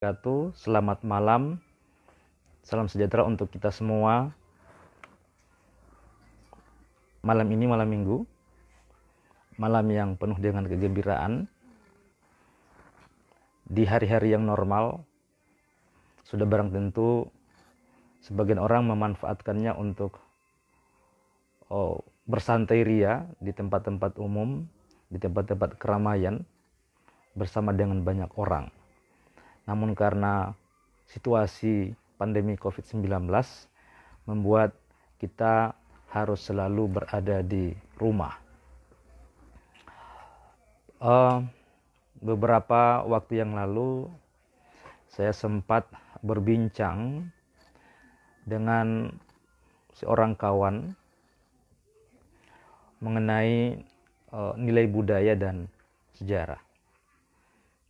wabarakatuh. Selamat malam. Salam sejahtera untuk kita semua. Malam ini malam Minggu. Malam yang penuh dengan kegembiraan. Di hari-hari yang normal sudah barang tentu sebagian orang memanfaatkannya untuk oh, bersantai ria di tempat-tempat umum, di tempat-tempat keramaian bersama dengan banyak orang namun karena situasi pandemi COVID-19 membuat kita harus selalu berada di rumah. Uh, beberapa waktu yang lalu saya sempat berbincang dengan seorang kawan mengenai uh, nilai budaya dan sejarah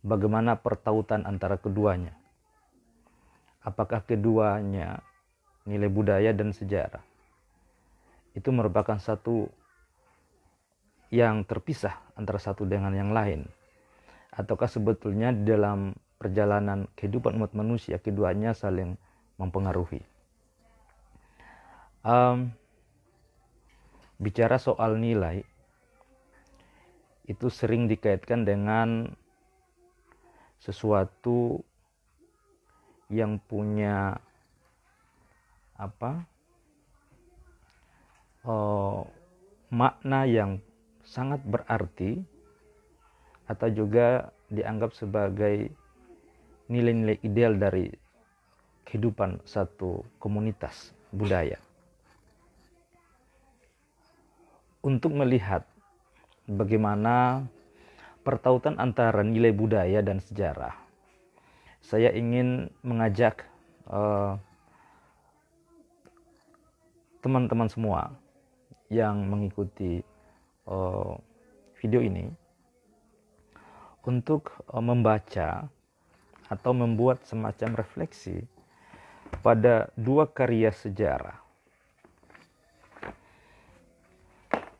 bagaimana pertautan antara keduanya. Apakah keduanya nilai budaya dan sejarah? Itu merupakan satu yang terpisah antara satu dengan yang lain. Ataukah sebetulnya di dalam perjalanan kehidupan umat manusia keduanya saling mempengaruhi. Um, bicara soal nilai itu sering dikaitkan dengan sesuatu yang punya apa eh, makna yang sangat berarti atau juga dianggap sebagai nilai-nilai ideal dari kehidupan satu komunitas budaya. Untuk melihat bagaimana pertautan antara nilai budaya dan sejarah. Saya ingin mengajak teman eh, teman-teman semua yang mengikuti uh, video ini untuk uh, membaca atau membuat semacam refleksi pada dua karya sejarah.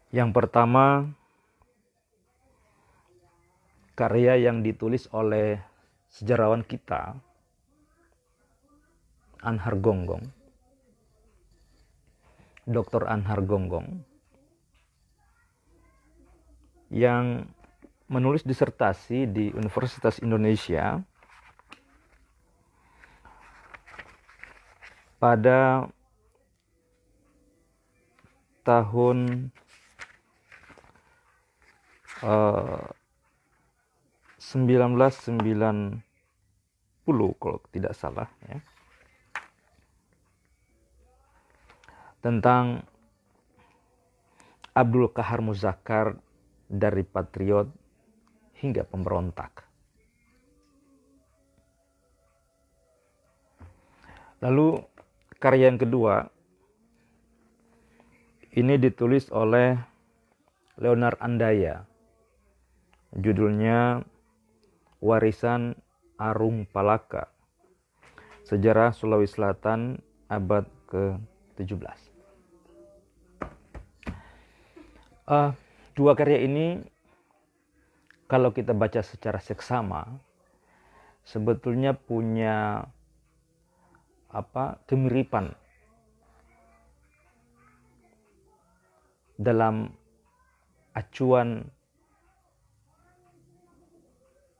Yang pertama karya yang ditulis oleh sejarawan kita Anhar Gonggong Dr. Anhar Gonggong yang menulis disertasi di Universitas Indonesia pada tahun eh, 1990 kalau tidak salah ya. Tentang Abdul Kahar Muzakar dari patriot hingga pemberontak. Lalu karya yang kedua ini ditulis oleh Leonard Andaya. Judulnya warisan Arung Palaka. Sejarah Sulawesi Selatan abad ke-17. Uh, eh, dua karya ini kalau kita baca secara seksama sebetulnya punya apa kemiripan dalam acuan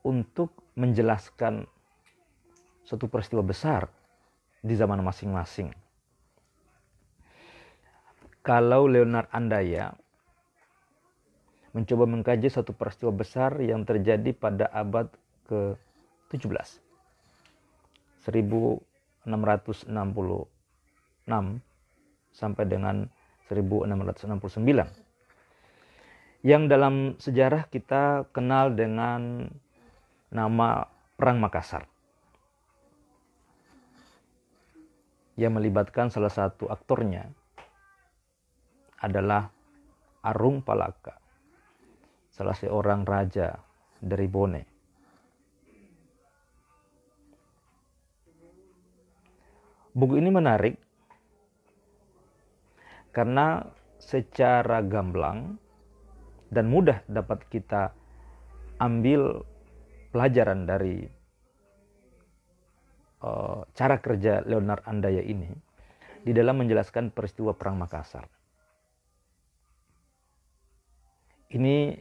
untuk menjelaskan suatu peristiwa besar di zaman masing-masing. Kalau Leonard Andaya mencoba mengkaji suatu peristiwa besar yang terjadi pada abad ke-17 1666 sampai dengan 1669 yang dalam sejarah kita kenal dengan nama Perang Makassar. Yang melibatkan salah satu aktornya adalah Arung Palaka, salah seorang raja dari Bone. Buku ini menarik karena secara gamblang dan mudah dapat kita ambil pelajaran dari eh, cara kerja Leonard Andaya ini di dalam menjelaskan peristiwa Perang Makassar. Ini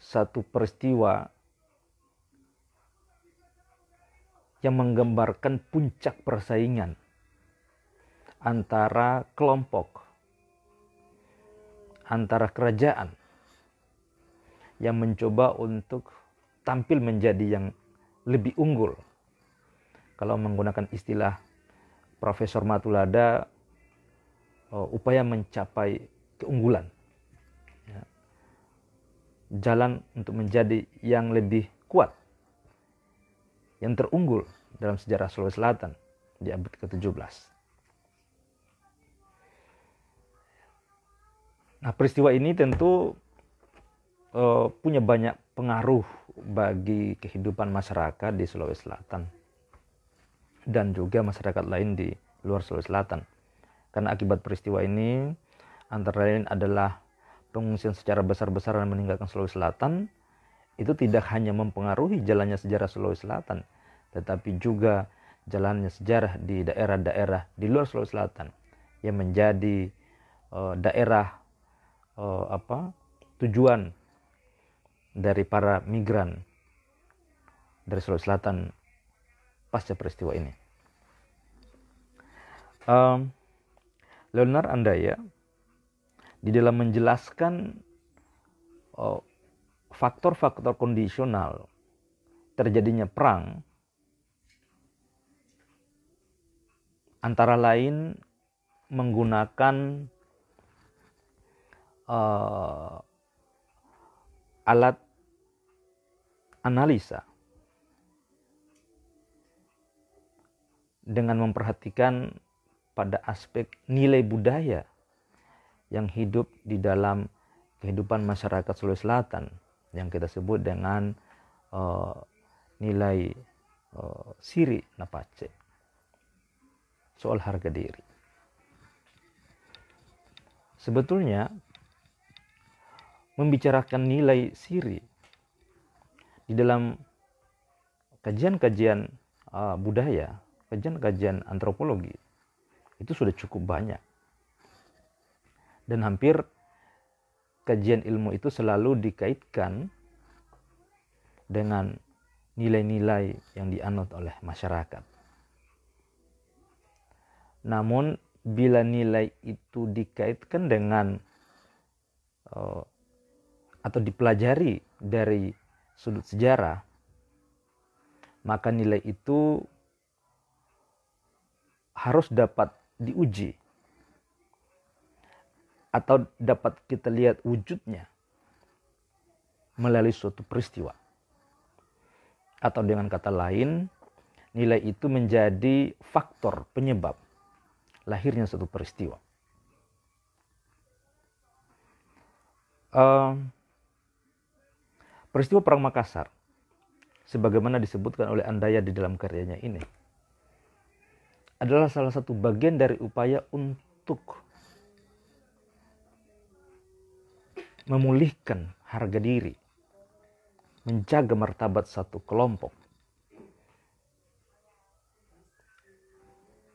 satu peristiwa yang menggambarkan puncak persaingan antara kelompok, antara kerajaan, yang mencoba untuk tampil menjadi yang lebih unggul. Kalau menggunakan istilah Profesor Matulada, eh, upaya mencapai keunggulan. Ya. Jalan untuk menjadi yang lebih kuat, yang terunggul dalam sejarah Sulawesi Selatan di abad ke-17. Nah, peristiwa ini tentu uh, punya banyak pengaruh bagi kehidupan masyarakat di Sulawesi Selatan dan juga masyarakat lain di luar Sulawesi Selatan. Karena akibat peristiwa ini antara lain adalah pengungsian secara besar-besaran meninggalkan Sulawesi Selatan itu tidak hanya mempengaruhi jalannya sejarah Sulawesi Selatan, tetapi juga jalannya sejarah di daerah-daerah di luar Sulawesi Selatan yang menjadi uh, daerah uh, apa tujuan dari para migran dari Sulawesi Selatan pasca peristiwa ini. Um, Leonard Andaya di dalam menjelaskan faktor oh, faktor-faktor kondisional terjadinya perang antara lain menggunakan uh, alat analisa dengan memperhatikan pada aspek nilai budaya yang hidup di dalam kehidupan masyarakat Sulawesi Selatan yang kita sebut dengan uh, nilai uh, siri napace soal harga diri sebetulnya membicarakan nilai siri di dalam kajian-kajian uh, budaya, kajian-kajian antropologi itu sudah cukup banyak. Dan hampir kajian ilmu itu selalu dikaitkan dengan nilai-nilai yang dianut oleh masyarakat. Namun bila nilai itu dikaitkan dengan uh, atau dipelajari dari sudut sejarah, maka nilai itu harus dapat diuji atau dapat kita lihat wujudnya melalui suatu peristiwa. Atau dengan kata lain, nilai itu menjadi faktor penyebab lahirnya suatu peristiwa. Uh, Peristiwa Perang Makassar, sebagaimana disebutkan oleh Andaya di dalam karyanya ini, adalah salah satu bagian dari upaya untuk memulihkan harga diri, menjaga martabat satu kelompok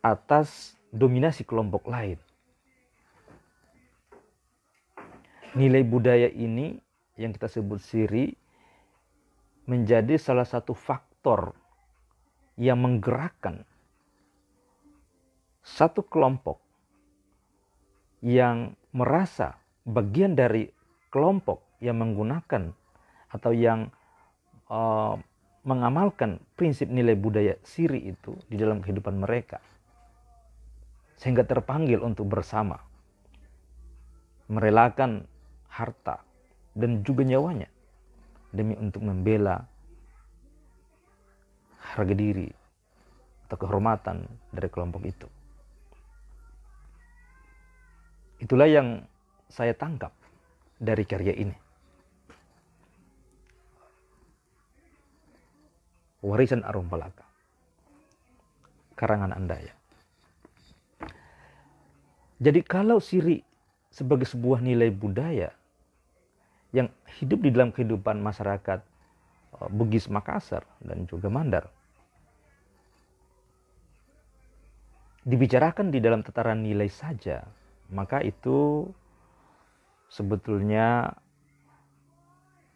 atas dominasi kelompok lain. Nilai budaya ini yang kita sebut siri menjadi salah satu faktor yang menggerakkan satu kelompok yang merasa bagian dari kelompok yang menggunakan atau yang uh, mengamalkan prinsip nilai budaya siri itu di dalam kehidupan mereka sehingga terpanggil untuk bersama merelakan harta dan juga nyawanya demi untuk membela harga diri atau kehormatan dari kelompok itu. Itulah yang saya tangkap dari karya ini. Warisan Arum Palaka. Karangan anda ya Jadi kalau siri sebagai sebuah nilai budaya yang hidup di dalam kehidupan masyarakat eh, Bugis Makassar dan juga Mandar. Dibicarakan di dalam tataran nilai saja, maka itu sebetulnya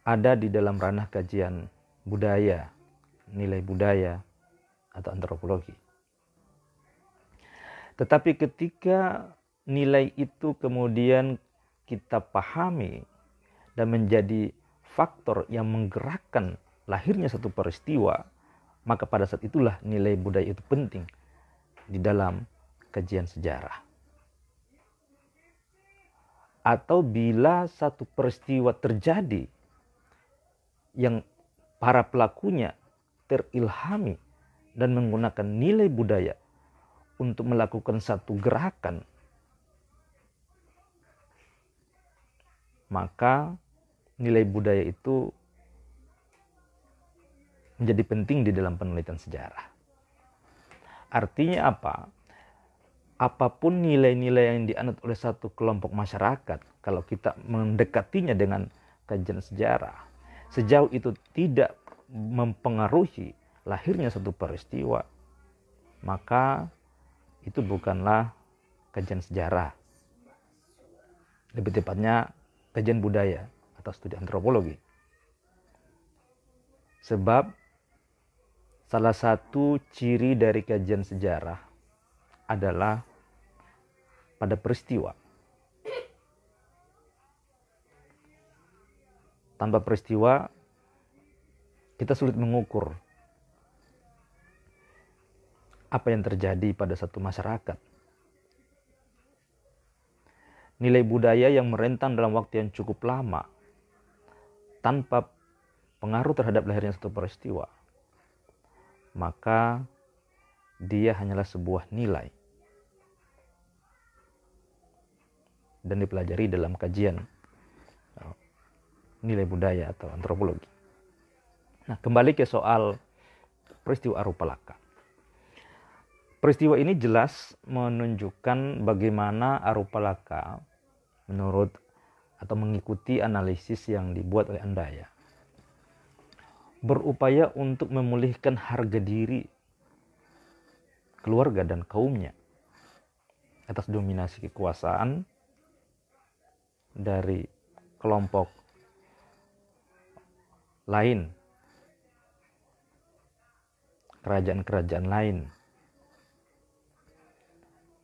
ada di dalam ranah kajian budaya, nilai budaya atau antropologi. Tetapi ketika nilai itu kemudian kita pahami dan menjadi faktor yang menggerakkan lahirnya satu peristiwa, maka pada saat itulah nilai budaya itu penting di dalam kajian sejarah. Atau bila satu peristiwa terjadi yang para pelakunya terilhami dan menggunakan nilai budaya untuk melakukan satu gerakan, maka nilai budaya itu menjadi penting di dalam penelitian sejarah. Artinya apa? Apapun nilai-nilai yang dianut oleh satu kelompok masyarakat, kalau kita mendekatinya dengan kajian sejarah, sejauh itu tidak mempengaruhi lahirnya satu peristiwa, maka itu bukanlah kajian sejarah. Lebih tepatnya kajian budaya atau studi antropologi. Sebab salah satu ciri dari kajian sejarah adalah pada peristiwa. Tanpa peristiwa, kita sulit mengukur apa yang terjadi pada satu masyarakat. Nilai budaya yang merentang dalam waktu yang cukup lama tanpa pengaruh terhadap lahirnya satu peristiwa, maka dia hanyalah sebuah nilai dan dipelajari dalam kajian eh, nilai budaya atau antropologi. Nah, kembali ke soal peristiwa Arupalaka. Peristiwa ini jelas menunjukkan bagaimana Arupalaka menurut atau mengikuti analisis yang dibuat oleh Anda ya. Berupaya untuk memulihkan harga diri keluarga dan kaumnya atas dominasi kekuasaan dari kelompok lain, kerajaan-kerajaan lain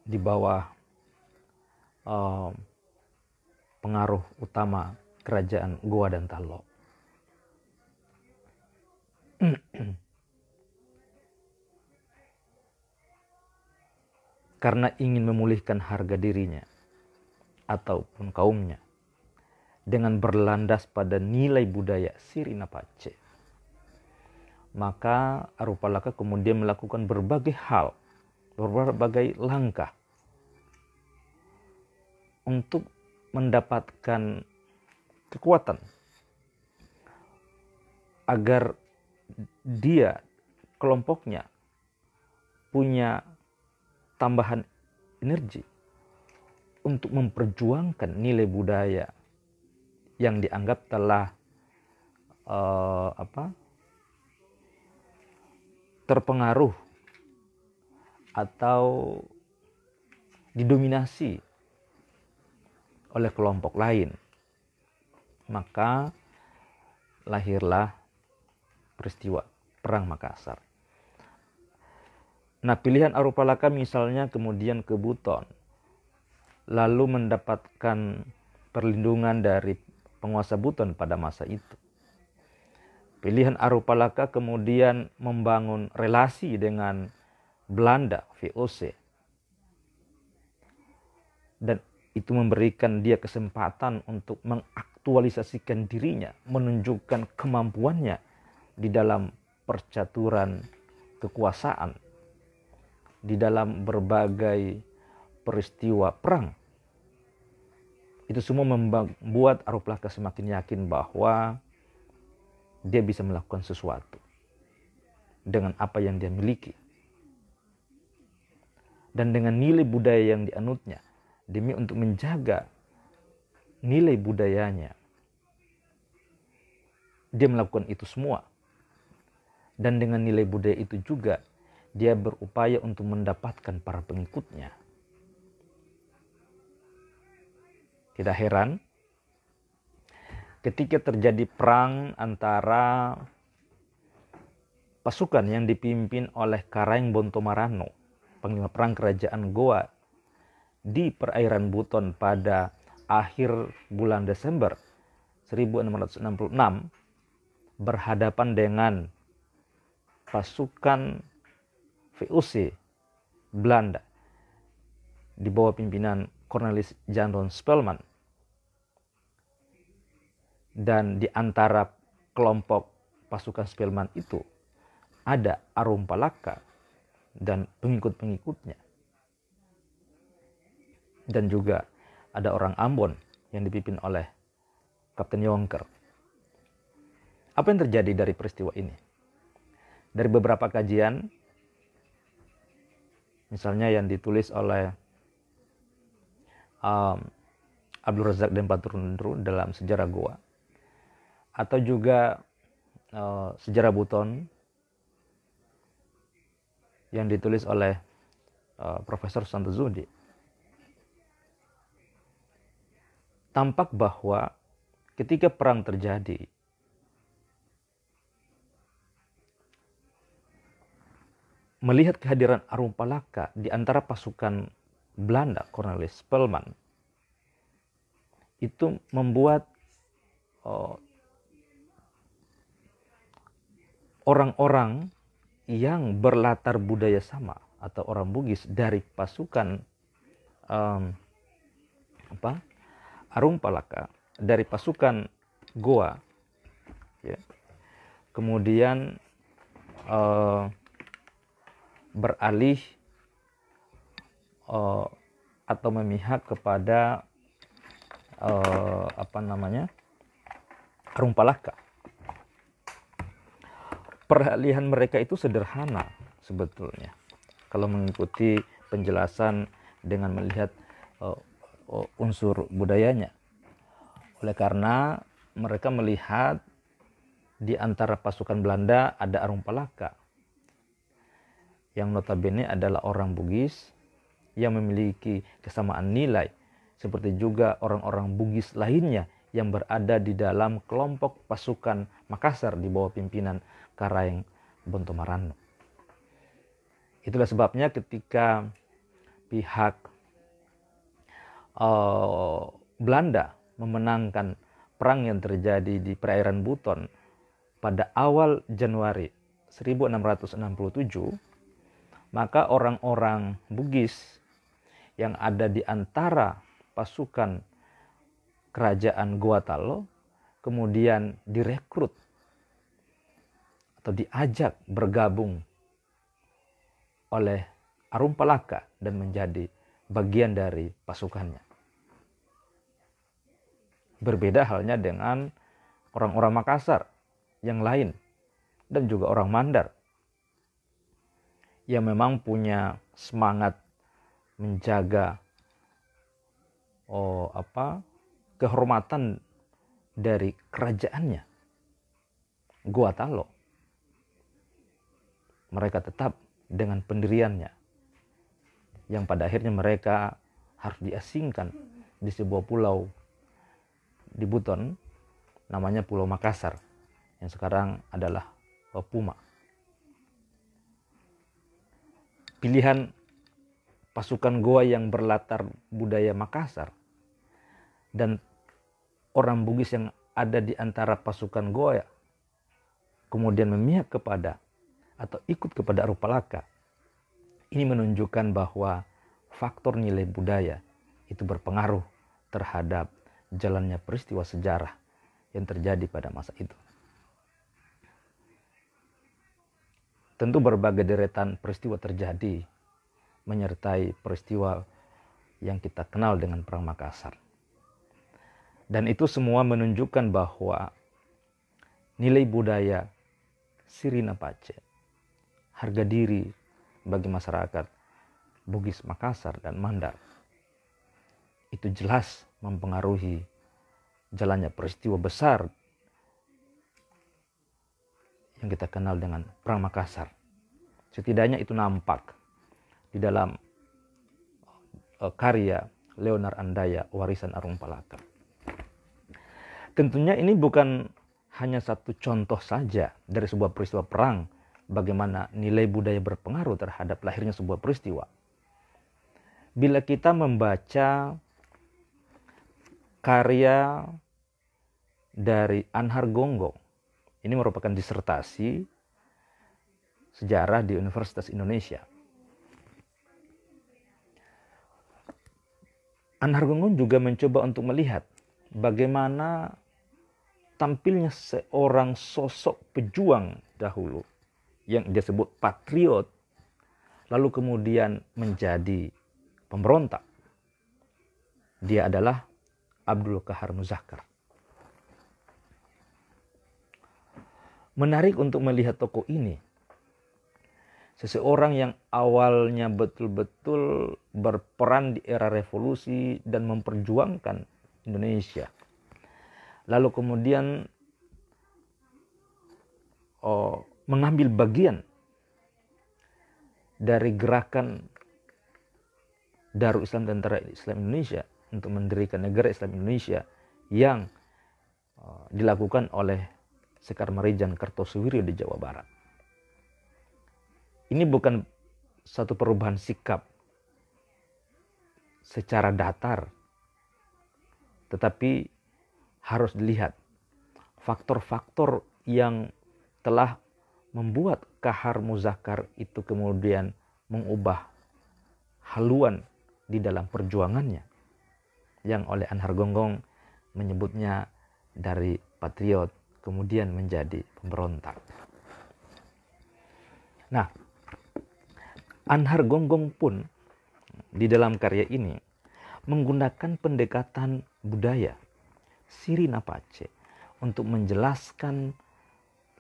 di bawah um, pengaruh utama kerajaan Goa dan Talo. Karena ingin memulihkan harga dirinya ataupun kaumnya dengan berlandas pada nilai budaya Sirinapace. Maka Arupalaka kemudian melakukan berbagai hal, berbagai langkah untuk mendapatkan kekuatan agar dia kelompoknya punya tambahan energi untuk memperjuangkan nilai budaya yang dianggap telah uh, apa terpengaruh atau didominasi oleh kelompok lain. Maka lahirlah peristiwa Perang Makassar. Nah, pilihan Arupalaka misalnya kemudian ke Buton, lalu mendapatkan perlindungan dari penguasa Buton pada masa itu. Pilihan Arupalaka kemudian membangun relasi dengan Belanda, VOC. Dan itu memberikan dia kesempatan untuk mengaktualisasikan dirinya, menunjukkan kemampuannya di dalam percaturan kekuasaan, di dalam berbagai peristiwa perang. Itu semua membuat Aruplaka semakin yakin bahwa dia bisa melakukan sesuatu dengan apa yang dia miliki dan dengan nilai budaya yang dianutnya demi untuk menjaga nilai budayanya. Dia melakukan itu semua. Dan dengan nilai budaya itu juga dia berupaya untuk mendapatkan para pengikutnya. Tidak heran ketika terjadi perang antara pasukan yang dipimpin oleh Karang Bontomarano, panglima perang kerajaan Goa di perairan Buton pada akhir bulan Desember 1666 berhadapan dengan pasukan VOC Belanda di bawah pimpinan Cornelis Jan Ron Spelman dan di antara kelompok pasukan Spelman itu ada Arum Palaka dan pengikut-pengikutnya dan juga ada orang Ambon yang dipimpin oleh Kapten Youngker. Apa yang terjadi dari peristiwa ini? Dari beberapa kajian, misalnya yang ditulis oleh um, Abdul Razak dan Paturundru dalam sejarah Goa, atau juga uh, sejarah Buton yang ditulis oleh uh, Profesor Santo Zudi tampak bahwa ketika perang terjadi, melihat kehadiran Arum Palaka di antara pasukan Belanda, Cornelis Spelman, itu membuat orang oh, orang-orang yang berlatar budaya sama atau orang Bugis dari pasukan um, apa Arumpalaka dari pasukan Goa. Ya. Kemudian uh, beralih uh, atau memihak kepada uh, apa namanya Arumpalaka. Peralihan mereka itu sederhana sebetulnya. Kalau mengikuti penjelasan dengan melihat uh, Oh, unsur budayanya. Oleh karena mereka melihat di antara pasukan Belanda ada Arung Palaka yang notabene adalah orang Bugis yang memiliki kesamaan nilai seperti juga orang-orang Bugis lainnya yang berada di dalam kelompok pasukan Makassar di bawah pimpinan Karaeng Bontomarano. Itulah sebabnya ketika pihak Eh, Belanda memenangkan perang yang terjadi di perairan Buton pada awal Januari 1667, maka orang-orang Bugis yang ada di antara pasukan kerajaan Guatalo kemudian direkrut atau diajak bergabung oleh Arumpalaka dan menjadi bagian dari pasukannya. Berbeda halnya dengan orang-orang Makassar yang lain dan juga orang Mandar yang memang punya semangat menjaga oh apa kehormatan dari kerajaannya Gua Talo mereka tetap dengan pendiriannya yang pada akhirnya mereka harus diasingkan di sebuah pulau di Buton namanya Pulau Makassar yang sekarang adalah Puma. Pilihan pasukan Goa yang berlatar budaya Makassar dan orang Bugis yang ada di antara pasukan Goa kemudian memihak kepada atau ikut kepada Rupalaka. Ini menunjukkan bahwa faktor nilai budaya itu berpengaruh terhadap jalannya peristiwa sejarah yang terjadi pada masa itu. Tentu berbagai deretan peristiwa terjadi menyertai peristiwa yang kita kenal dengan Perang Makassar. Dan itu semua menunjukkan bahwa nilai budaya Sirina Pace, harga diri bagi masyarakat Bugis Makassar dan Mandar itu jelas mempengaruhi jalannya peristiwa besar yang kita kenal dengan Perang Makassar. Setidaknya itu nampak di dalam e, karya Leonard Andaya, Warisan Arung Palaka. Tentunya ini bukan hanya satu contoh saja dari sebuah peristiwa perang bagaimana nilai budaya berpengaruh terhadap lahirnya sebuah peristiwa. Bila kita membaca karya dari Anhar Gonggong. Ini merupakan disertasi sejarah di Universitas Indonesia. Anhar Gonggong juga mencoba untuk melihat bagaimana tampilnya seorang sosok pejuang dahulu yang dia sebut patriot lalu kemudian menjadi pemberontak. Dia adalah Abdul Kahar Muzakkar. Menarik untuk melihat tokoh ini. Seseorang yang awalnya betul-betul berperan di era revolusi dan memperjuangkan Indonesia. Lalu kemudian oh, mengambil bagian dari gerakan Darul Islam Tentara Islam Indonesia untuk mendirikan negara Islam Indonesia yang eh, dilakukan oleh Sekar Marijan Kartosuwiryo di Jawa Barat. Ini bukan satu perubahan sikap secara datar, tetapi harus dilihat faktor-faktor yang telah membuat kahar muzakar itu kemudian mengubah haluan di dalam perjuangannya yang oleh Anhar Gonggong menyebutnya dari patriot kemudian menjadi pemberontak. Nah, Anhar Gonggong pun di dalam karya ini menggunakan pendekatan budaya sirinapace Pace untuk menjelaskan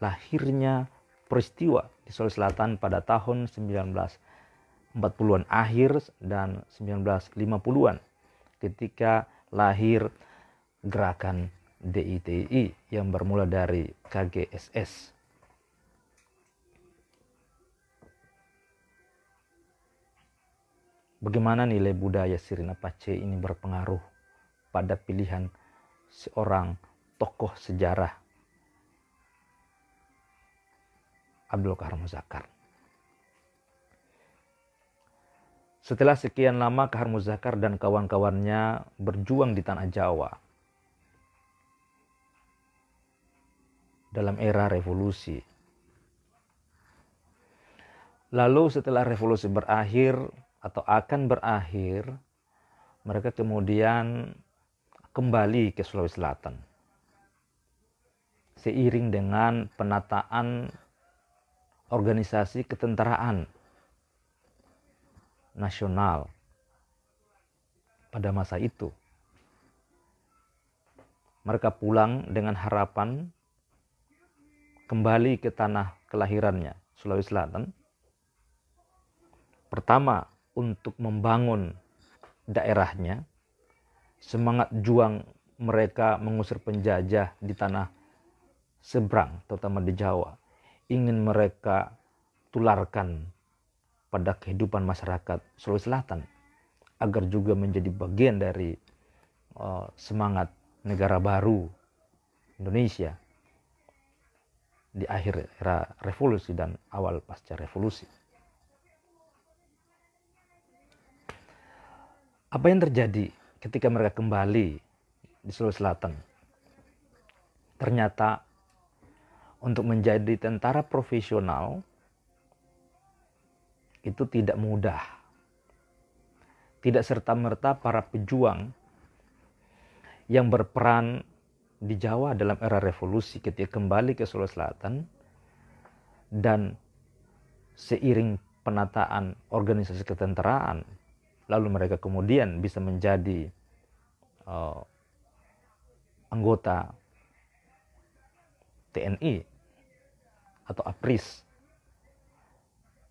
lahirnya peristiwa di Sulawesi Selatan pada tahun 1940-an akhir dan 1950-an ketika lahir gerakan DITI yang bermula dari KGSS. Bagaimana nilai budaya Sirina Pace ini berpengaruh pada pilihan seorang tokoh sejarah Abdul Karim Zakar. Setelah sekian lama Kahar Muzakar dan kawan-kawannya berjuang di tanah Jawa. Dalam era revolusi. Lalu setelah revolusi berakhir atau akan berakhir, mereka kemudian kembali ke Sulawesi Selatan. Seiring dengan penataan organisasi ketentaraan nasional pada masa itu. Mereka pulang dengan harapan kembali ke tanah kelahirannya, Sulawesi Selatan. Pertama, untuk membangun daerahnya, semangat juang mereka mengusir penjajah di tanah seberang, terutama di Jawa, ingin mereka tularkan pada kehidupan masyarakat Sulawesi Selatan agar juga menjadi bagian dari uh, semangat negara baru Indonesia di akhir era revolusi dan awal pasca revolusi. Apa yang terjadi ketika mereka kembali di Sulawesi Selatan? Ternyata untuk menjadi tentara profesional itu tidak mudah. Tidak serta-merta para pejuang yang berperan di Jawa dalam era revolusi ketika kembali ke Sulawesi Selatan dan seiring penataan organisasi ketenteraan lalu mereka kemudian bisa menjadi uh, anggota TNI atau APRIS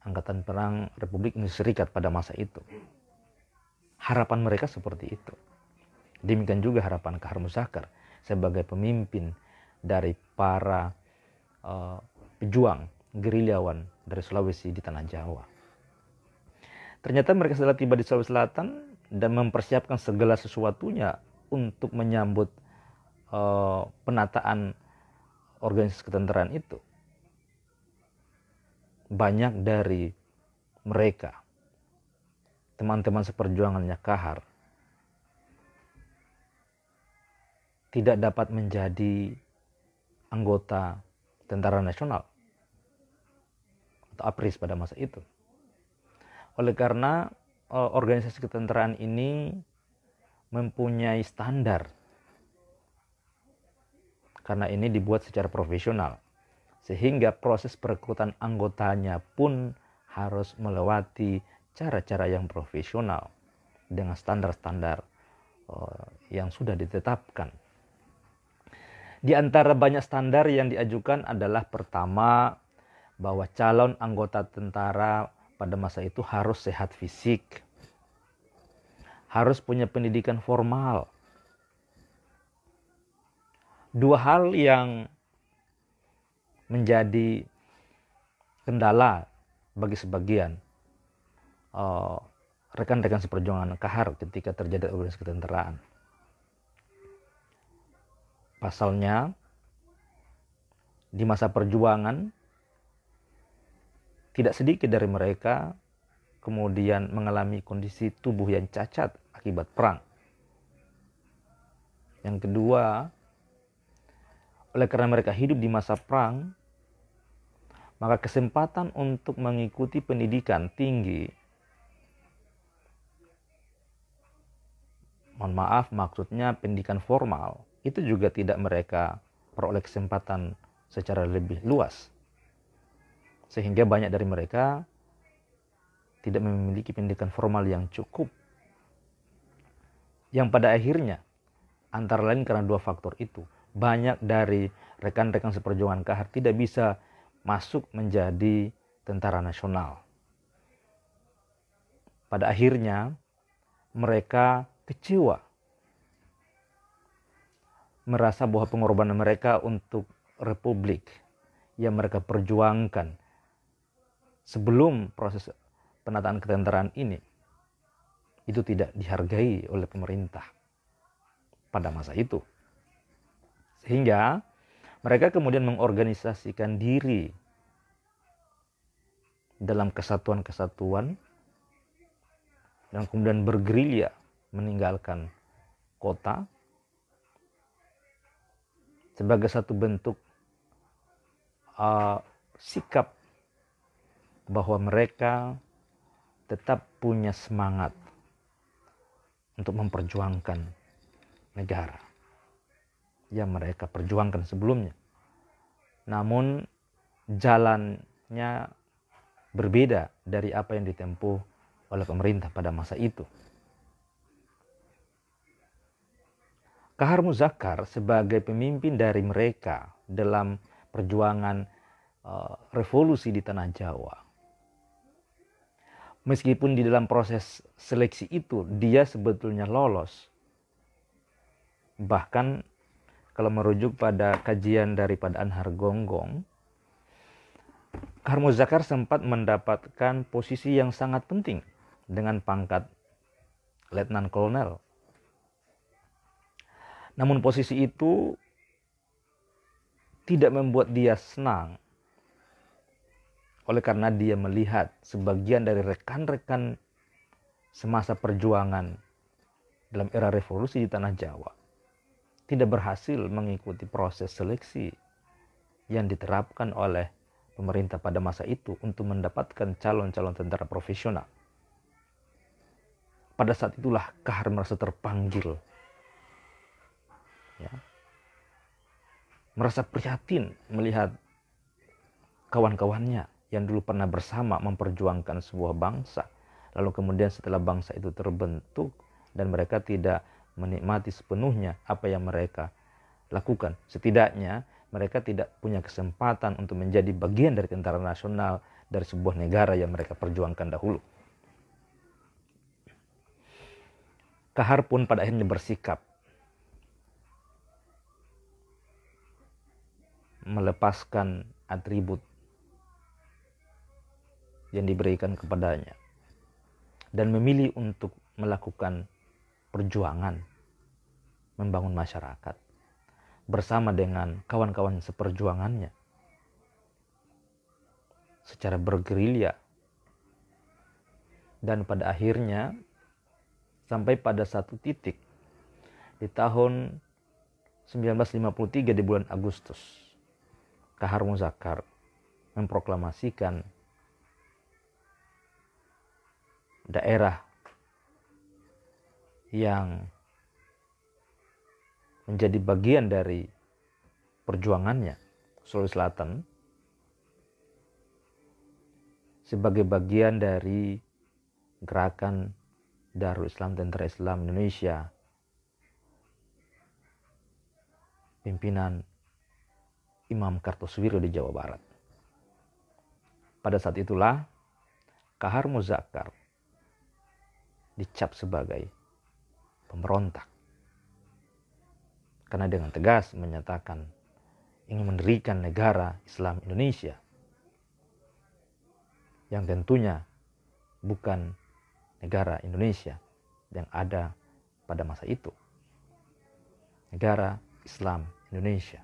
Angkatan Perang Republik Indonesia Serikat pada masa itu. Harapan mereka seperti itu. Demikian juga harapan Kahar Musakar sebagai pemimpin dari para uh, pejuang gerilyawan dari Sulawesi di tanah Jawa. Ternyata mereka setelah tiba di Sulawesi Selatan dan mempersiapkan segala sesuatunya untuk menyambut uh, penataan organisasi ketenteraan itu banyak dari mereka teman-teman seperjuangannya kahar tidak dapat menjadi anggota tentara nasional atau APRIS pada masa itu. Oleh karena e, organisasi ketentaraan ini mempunyai standar karena ini dibuat secara profesional sehingga proses perekrutan anggotanya pun harus melewati cara-cara yang profesional dengan standar-standar eh, yang sudah ditetapkan. Di antara banyak standar yang diajukan adalah pertama bahwa calon anggota tentara pada masa itu harus sehat fisik, harus punya pendidikan formal. Dua hal yang menjadi kendala bagi sebagian rekan eh, rekan-rekan seperjuangan kahar ketika terjadi organisasi ketenteraan. Pasalnya, di masa perjuangan, tidak sedikit dari mereka kemudian mengalami kondisi tubuh yang cacat akibat perang. Yang kedua, oleh karena mereka hidup di masa perang, maka kesempatan untuk mengikuti pendidikan tinggi mohon maaf maksudnya pendidikan formal itu juga tidak mereka peroleh kesempatan secara lebih luas sehingga banyak dari mereka tidak memiliki pendidikan formal yang cukup yang pada akhirnya antara lain karena dua faktor itu banyak dari rekan-rekan seperjuangan kahar tidak bisa masuk menjadi tentara nasional. Pada akhirnya, mereka kecewa, merasa bahwa pengorbanan mereka untuk republik yang mereka perjuangkan sebelum proses penataan ketentaraan ini itu tidak dihargai oleh pemerintah pada masa itu. Sehingga mereka kemudian mengorganisasikan diri dalam kesatuan-kesatuan dan kemudian bergerilya meninggalkan kota sebagai satu bentuk uh, sikap bahwa mereka tetap punya semangat untuk memperjuangkan negara yang mereka perjuangkan sebelumnya. Namun jalannya berbeda dari apa yang ditempuh oleh pemerintah pada masa itu. Kahar Muzakkar sebagai pemimpin dari mereka dalam perjuangan eh, revolusi di tanah Jawa. Meskipun di dalam proses seleksi itu dia sebetulnya lolos. Bahkan kalau merujuk pada kajian daripada Anhar Gonggong, Karmo Zakar sempat mendapatkan posisi yang sangat penting dengan pangkat letnan kolonel. Namun posisi itu tidak membuat dia senang. Oleh karena dia melihat sebagian dari rekan-rekan semasa perjuangan dalam era revolusi di tanah Jawa tidak berhasil mengikuti proses seleksi yang diterapkan oleh pemerintah pada masa itu untuk mendapatkan calon-calon tentara profesional. Pada saat itulah Kahar merasa terpanggil. Ya. Merasa prihatin melihat kawan-kawannya yang dulu pernah bersama memperjuangkan sebuah bangsa. Lalu kemudian setelah bangsa itu terbentuk dan mereka tidak menikmati sepenuhnya apa yang mereka lakukan. Setidaknya mereka tidak punya kesempatan untuk menjadi bagian dari tentara nasional dari sebuah negara yang mereka perjuangkan dahulu. Kahar pun pada akhirnya bersikap melepaskan atribut yang diberikan kepadanya dan memilih untuk melakukan perjuangan membangun masyarakat bersama dengan kawan-kawan seperjuangannya secara bergerilya dan pada akhirnya sampai pada satu titik di tahun 1953 di bulan Agustus Kahar Muzakar memproklamasikan daerah yang menjadi bagian dari perjuangannya Sulawesi Selatan sebagai bagian dari gerakan Darul Islam Tentara Islam Indonesia pimpinan Imam Kartosuwiryo di Jawa Barat. Pada saat itulah Kahar Muzakkar dicap sebagai pemberontak. Karena dengan tegas menyatakan ingin mendirikan negara Islam Indonesia yang tentunya bukan negara Indonesia yang ada pada masa itu. Negara Islam Indonesia.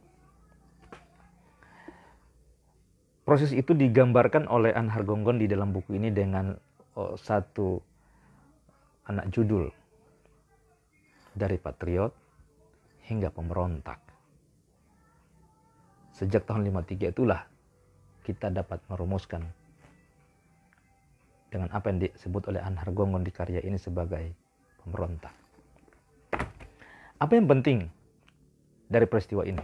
Proses itu digambarkan oleh Anhar Gonggon di dalam buku ini dengan oh, satu anak judul dari patriot hingga pemberontak. Sejak tahun 53 itulah kita dapat merumuskan dengan apa yang disebut oleh Anhar Gonggon di karya ini sebagai pemberontak. Apa yang penting dari peristiwa ini?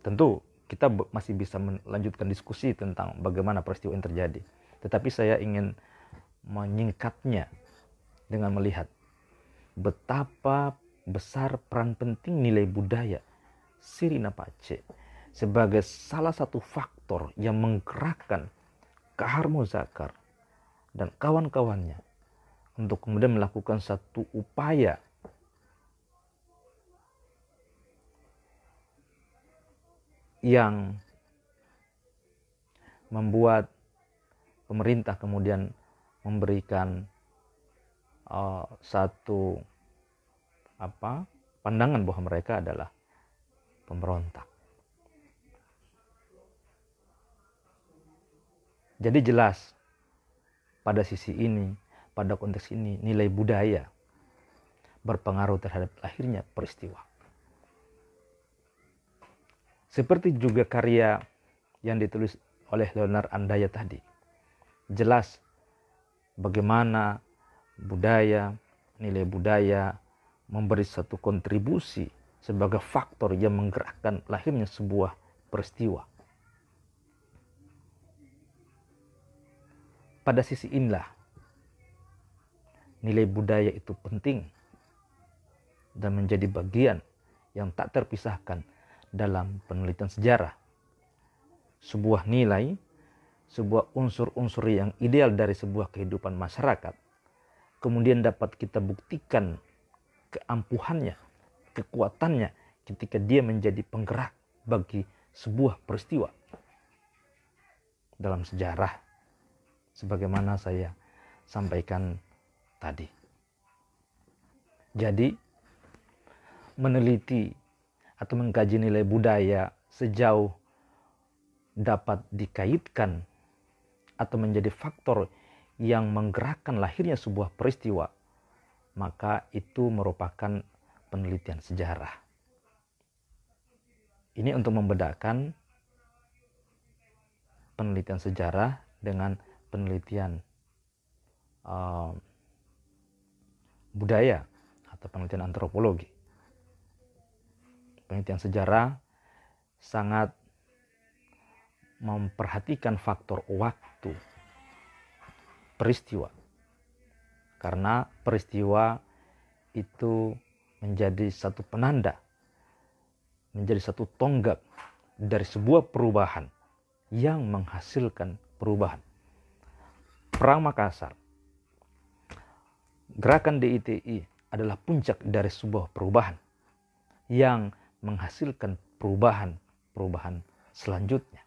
Tentu kita masih bisa melanjutkan diskusi tentang bagaimana peristiwa ini terjadi. Tetapi saya ingin menyingkatnya dengan melihat betapa besar peran penting nilai budaya Sirina Pace sebagai salah satu faktor yang menggerakkan Kahar Muzakar dan kawan-kawannya untuk kemudian melakukan satu upaya yang membuat pemerintah kemudian memberikan uh, satu apa pandangan bahwa mereka adalah pemberontak. Jadi jelas pada sisi ini, pada konteks ini nilai budaya berpengaruh terhadap lahirnya peristiwa. Seperti juga karya yang ditulis oleh Leonard Andaya tadi. Jelas bagaimana budaya, nilai budaya memberi satu kontribusi sebagai faktor yang menggerakkan lahirnya sebuah peristiwa. Pada sisi inilah nilai budaya itu penting dan menjadi bagian yang tak terpisahkan dalam penelitian sejarah. Sebuah nilai, sebuah unsur-unsur yang ideal dari sebuah kehidupan masyarakat, kemudian dapat kita buktikan keampuhannya, kekuatannya ketika dia menjadi penggerak bagi sebuah peristiwa dalam sejarah sebagaimana saya sampaikan tadi. Jadi meneliti atau mengkaji nilai budaya sejauh dapat dikaitkan atau menjadi faktor yang menggerakkan lahirnya sebuah peristiwa maka itu merupakan penelitian sejarah. Ini untuk membedakan penelitian sejarah dengan penelitian uh, budaya atau penelitian antropologi. Penelitian sejarah sangat memperhatikan faktor waktu, peristiwa, karena peristiwa itu menjadi satu penanda, menjadi satu tonggak dari sebuah perubahan yang menghasilkan perubahan. Perang Makassar, gerakan DITI adalah puncak dari sebuah perubahan yang menghasilkan perubahan-perubahan selanjutnya.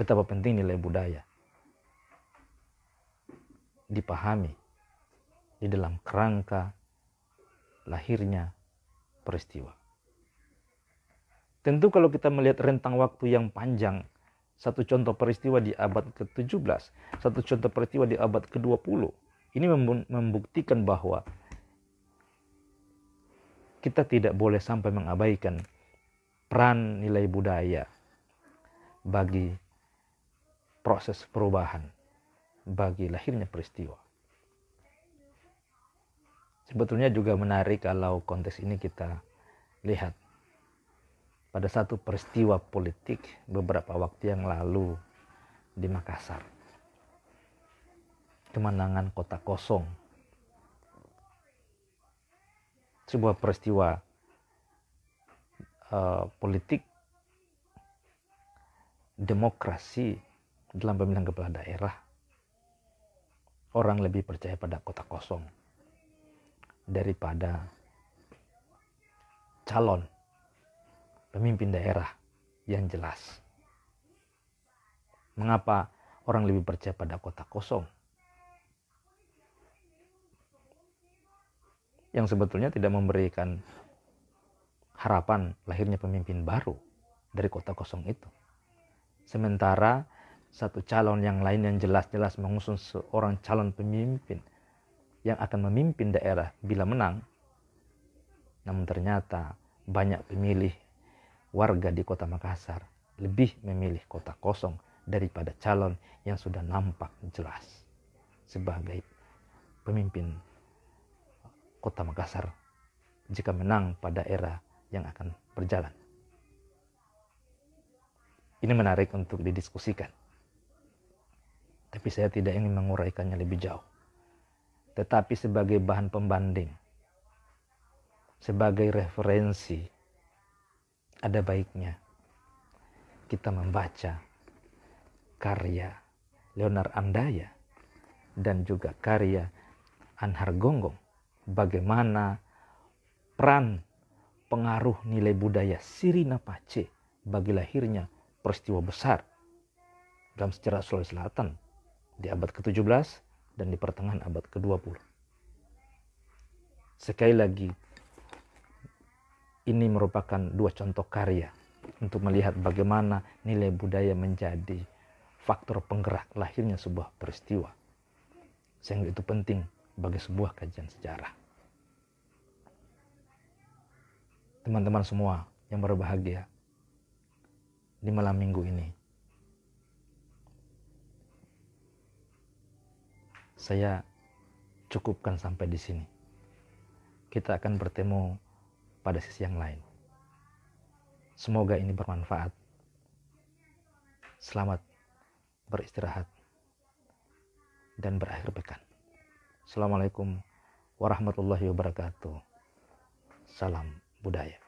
Betapa penting nilai budaya dipahami di dalam kerangka lahirnya peristiwa. Tentu kalau kita melihat rentang waktu yang panjang, satu contoh peristiwa di abad ke-17, satu contoh peristiwa di abad ke-20, ini membuktikan bahwa kita tidak boleh sampai mengabaikan peran nilai budaya bagi proses perubahan bagi lahirnya peristiwa. Sebetulnya juga menarik kalau konteks ini kita lihat. Pada satu peristiwa politik beberapa waktu yang lalu di Makassar. Kemenangan kota kosong. Sebuah peristiwa uh, politik demokrasi dalam pemilihan kepala daerah orang lebih percaya pada kota kosong daripada calon pemimpin daerah yang jelas. Mengapa orang lebih percaya pada kota kosong? Yang sebetulnya tidak memberikan harapan lahirnya pemimpin baru dari kota kosong itu. Sementara satu calon yang lain yang jelas-jelas mengusung seorang calon pemimpin yang akan memimpin daerah bila menang. Namun ternyata banyak pemilih warga di kota Makassar lebih memilih kota kosong daripada calon yang sudah nampak jelas sebagai pemimpin kota Makassar jika menang pada era yang akan berjalan. Ini menarik untuk didiskusikan tapi saya tidak ingin menguraikannya lebih jauh. Tetapi sebagai bahan pembanding, sebagai referensi, ada baiknya kita membaca karya Leonard Andaya dan juga karya Anhar Gonggong bagaimana peran pengaruh nilai budaya Sirina Pace bagi lahirnya peristiwa besar dalam sejarah Sulawesi Selatan di abad ke-17 dan di pertengahan abad ke-20. Sekali lagi, ini merupakan dua contoh karya untuk melihat bagaimana nilai budaya menjadi faktor penggerak lahirnya sebuah peristiwa. Sehingga itu penting bagi sebuah kajian sejarah. Teman-teman semua yang berbahagia, di malam minggu ini saya cukupkan sampai di sini. Kita akan bertemu pada sisi yang lain. Semoga ini bermanfaat. Selamat beristirahat dan berakhir pekan. Assalamualaikum warahmatullahi wabarakatuh. Salam budaya.